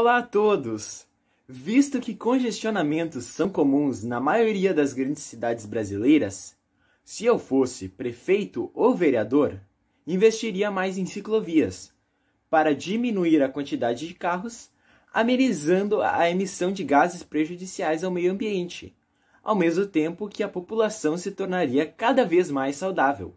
Olá a todos! Visto que congestionamentos são comuns na maioria das grandes cidades brasileiras, se eu fosse prefeito ou vereador, investiria mais em ciclovias para diminuir a quantidade de carros, amenizando a emissão de gases prejudiciais ao meio ambiente, ao mesmo tempo que a população se tornaria cada vez mais saudável.